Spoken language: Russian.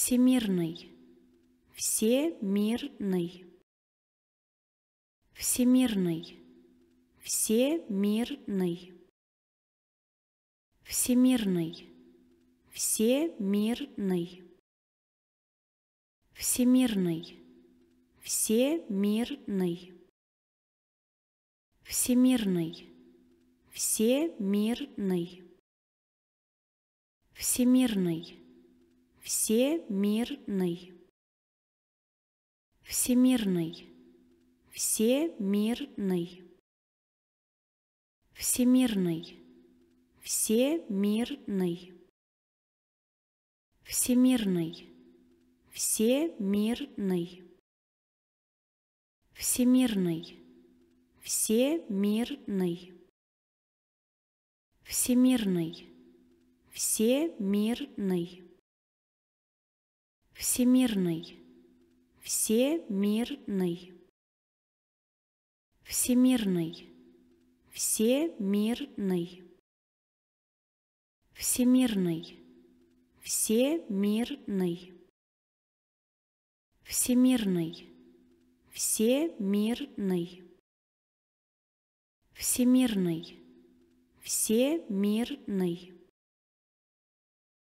Всемирный. Всемирный. Всемирный. Всемирный. Всемирный. Всемирный. Всемирный. Всемирный. Всемирный. Всемирный. Всемирный. Всемирный. Всемирный. Всемирный. Всемирный. Всемирный. Всемирный. Всемирный. Всемирный. Всемирный. Всемирный. Всемирный. Всемирный. Всемирный. Всемирный. Всемирный. Всемирный. Всемирный. Всемирный. Всемирный. Всемирный. Всемирный.